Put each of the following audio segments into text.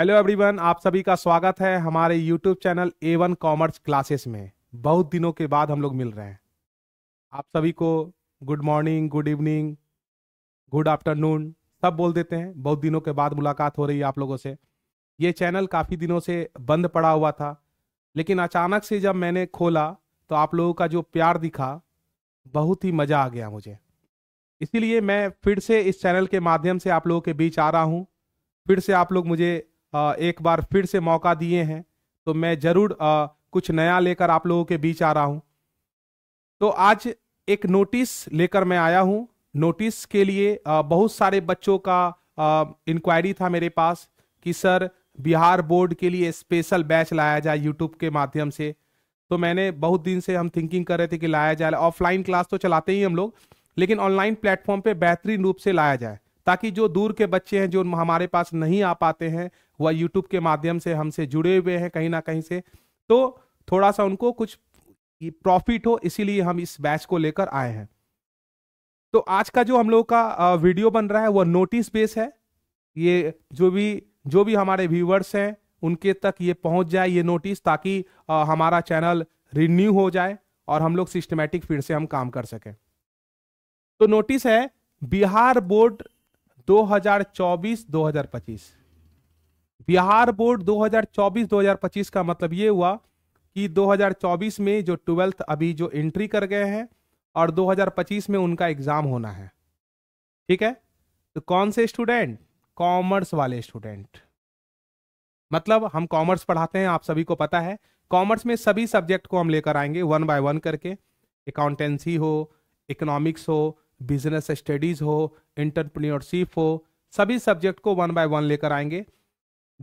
hello everyone आप सभी का स्वागत है हमारे YouTube channel A one commerce classes में बहुत दिनों के बाद हम लोग मिल रहे हैं आप सभी को good morning good evening good afternoon सब बोल देते हैं बहुत दिनों के बाद मुलाकात हो रही है आप लोगों से ये चैनल काफ़ी दिनों से बंद पड़ा हुआ था लेकिन अचानक से जब मैंने खोला तो आप लोगों का जो प्यार दिखा बहुत ही मज़ा आ गया मुझे इसीलिए मैं फिर से इस चैनल के माध्यम से आप लोगों के बीच आ रहा हूँ फिर से आप लोग मुझे एक बार फिर से मौका दिए हैं तो मैं ज़रूर कुछ नया लेकर आप लोगों के बीच आ रहा हूं तो आज एक नोटिस लेकर मैं आया हूँ नोटिस के लिए बहुत सारे बच्चों का इंक्वायरी था मेरे पास कि सर बिहार बोर्ड के लिए स्पेशल बैच लाया जाए यूट्यूब के माध्यम से तो मैंने बहुत दिन से हम थिंकिंग कर रहे थे कि लाया जाए ऑफलाइन क्लास तो चलाते ही हम लोग लेकिन ऑनलाइन प्लेटफॉर्म पे बेहतरीन रूप से लाया जाए ताकि जो दूर के बच्चे हैं जो हमारे पास नहीं आ पाते हैं वह यूट्यूब के माध्यम से हमसे जुड़े हुए हैं कहीं ना कहीं से तो थोड़ा सा उनको कुछ प्रॉफिट हो इसीलिए हम इस बैच को लेकर आए हैं तो आज का जो हम लोग का वीडियो बन रहा है वह नोटिस बेस है ये जो भी जो भी हमारे व्यूवर्स हैं उनके तक ये पहुंच जाए ये नोटिस ताकि आ, हमारा चैनल रिन्यू हो जाए और हम लोग सिस्टमेटिक फिर से हम काम कर सकें तो नोटिस है बिहार बोर्ड 2024-2025 बिहार बोर्ड 2024-2025 का मतलब ये हुआ कि 2024 में जो ट्वेल्थ अभी जो एंट्री कर गए हैं और 2025 में उनका एग्जाम होना है ठीक है तो कौन से स्टूडेंट कॉमर्स वाले स्टूडेंट मतलब हम कॉमर्स पढ़ाते हैं आप सभी को पता है कॉमर्स में सभी सब्जेक्ट को हम लेकर आएंगे वन बाय वन करके अकाउंटेंसी हो इकोनॉमिक्स हो बिजनेस स्टडीज हो इंटरप्रीनियरशिप हो सभी सब्जेक्ट को वन बाय वन लेकर आएंगे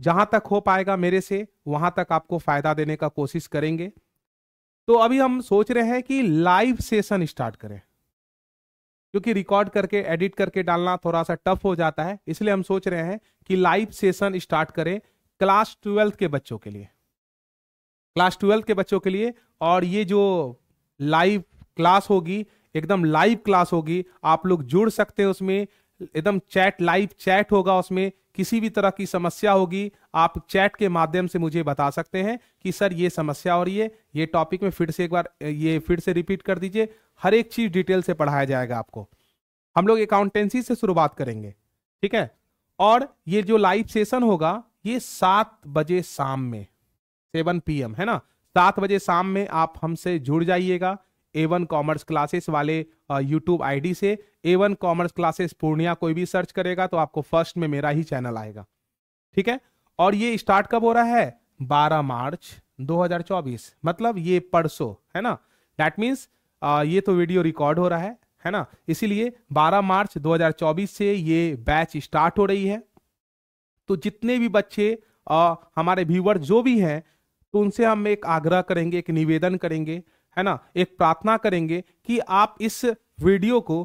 जहां तक हो पाएगा मेरे से वहां तक आपको फायदा देने का कोशिश करेंगे तो अभी हम सोच रहे हैं कि लाइव सेशन स्टार्ट करें क्योंकि रिकॉर्ड करके एडिट करके डालना थोड़ा सा टफ हो जाता है इसलिए हम सोच रहे हैं कि लाइव सेशन स्टार्ट करें क्लास ट्वेल्थ के बच्चों के लिए क्लास ट्वेल्थ के बच्चों के लिए और ये जो लाइव क्लास होगी एकदम लाइव क्लास होगी आप लोग जुड़ सकते हैं उसमें एकदम चैट लाइव चैट होगा उसमें किसी भी तरह की समस्या होगी आप चैट के माध्यम से मुझे बता सकते हैं कि सर ये समस्या हो रही है ये टॉपिक में फिर से एक बार ये फिर से रिपीट कर दीजिए हर एक चीज डिटेल से पढ़ाया जाएगा आपको हम लोग अकाउंटेंसी से शुरुआत करेंगे ठीक है और ये जो लाइव सेशन होगा ये सात बजे शाम में सेवन पी है ना सात बजे शाम में आप हमसे जुड़ जाइएगा ए वन कॉमर्स क्लासेस वाले यूट्यूब आईडी से A one commerce classes Purnia कोई भी सर्च करेगा तो आपको फर्स्ट में मेरा ही चैनल आएगा ठीक है और ये स्टार्ट कब हो रहा है 12 मार्च 2024 मतलब ये परसों है ना दैट मीन्स ये तो वीडियो रिकॉर्ड हो रहा है है ना इसीलिए 12 मार्च 2024 से ये बैच स्टार्ट हो रही है तो जितने भी बच्चे आ, हमारे व्यूवर जो भी हैं तो उनसे हम एक आग्रह करेंगे एक निवेदन करेंगे है ना एक प्रार्थना करेंगे कि आप इस वीडियो को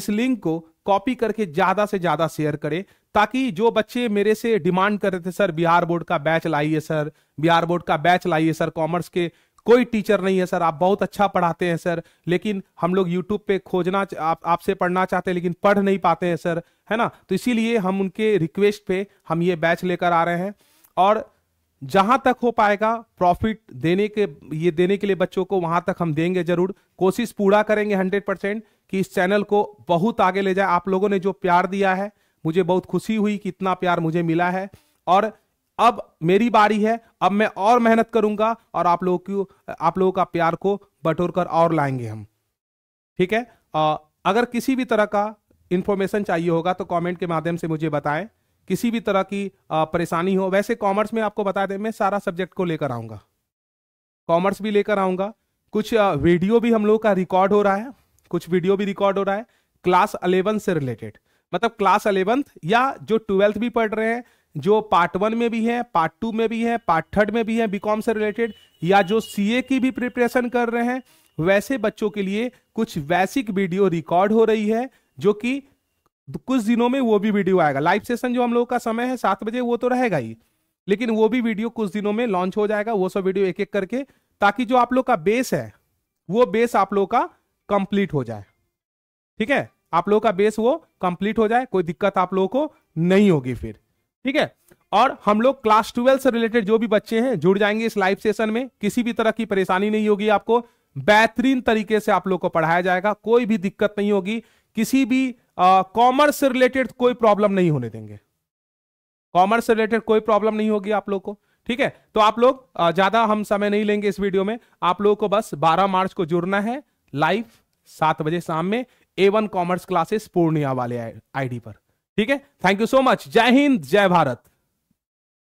इस लिंक को कॉपी करके ज्यादा से ज्यादा शेयर करें ताकि जो बच्चे मेरे से डिमांड कर रहे थे सर बिहार बोर्ड का बैच लाइए सर बिहार बोर्ड का बैच लाइए सर कॉमर्स के कोई टीचर नहीं है सर आप बहुत अच्छा पढ़ाते हैं सर लेकिन हम लोग यूट्यूब पे खोजना आप आपसे पढ़ना चाहते हैं लेकिन पढ़ नहीं पाते हैं सर है ना तो इसीलिए हम उनके रिक्वेस्ट पे हम ये बैच लेकर आ रहे हैं और जहां तक हो पाएगा प्रॉफिट देने के ये देने के लिए बच्चों को वहां तक हम देंगे जरूर कोशिश पूरा करेंगे हंड्रेड परसेंट कि इस चैनल को बहुत आगे ले जाए आप लोगों ने जो प्यार दिया है मुझे बहुत खुशी हुई कि इतना प्यार मुझे मिला है और अब मेरी बारी है अब मैं और मेहनत करूंगा और आप लोगों की आप लोगों का प्यार को बटोर कर और लाएंगे हम ठीक है आ, अगर किसी भी तरह का इंफॉर्मेशन चाहिए होगा तो कमेंट के माध्यम से मुझे बताएं किसी भी तरह की परेशानी हो वैसे कॉमर्स में आपको बता दें मैं सारा सब्जेक्ट को लेकर आऊँगा कॉमर्स भी लेकर आऊँगा कुछ वीडियो भी हम लोग का रिकॉर्ड हो रहा है कुछ वीडियो भी रिकॉर्ड हो रहा है क्लास अलेवंथ से रिलेटेड मतलब क्लास अलेवंथ या जो ट्वेल्थ भी पढ़ रहे हैं जो पार्ट वन में भी है पार्ट टू में भी है पार्ट थर्ड में भी है बीकॉम से रिलेटेड या जो सीए की भी प्रिपरेशन कर रहे हैं वैसे बच्चों के लिए कुछ वैसिक वीडियो रिकॉर्ड हो रही है जो कि कुछ दिनों में वो भी वीडियो आएगा लाइव सेशन जो हम लोगों का समय है सात बजे वो तो रहेगा ही लेकिन वो भी वीडियो कुछ दिनों में लॉन्च हो जाएगा वो सब वीडियो एक एक करके ताकि जो आप लोग का बेस है वो बेस आप लोगों का कंप्लीट हो जाए ठीक है आप लोगों का बेस वो कंप्लीट हो जाए कोई दिक्कत आप लोगों को नहीं होगी फिर ठीक है और हम लोग क्लास ट्वेल्व से रिलेटेड जो भी बच्चे हैं जुड़ जाएंगे इस लाइव सेशन में किसी भी तरह की परेशानी नहीं होगी आपको बेहतरीन तरीके से आप लोग को पढ़ाया जाएगा कोई भी दिक्कत नहीं होगी किसी भी कॉमर्स से रिलेटेड कोई प्रॉब्लम नहीं होने देंगे कॉमर्स से रिलेटेड कोई प्रॉब्लम नहीं होगी आप लोग को ठीक है तो आप लोग ज्यादा हम समय नहीं लेंगे इस वीडियो में आप लोगों को बस 12 मार्च को जुड़ना है लाइव सात बजे शाम में A one commerce classes Purnia वाले आईडी पर ठीक है थैंक यू सो मच जय हिंद जय भारत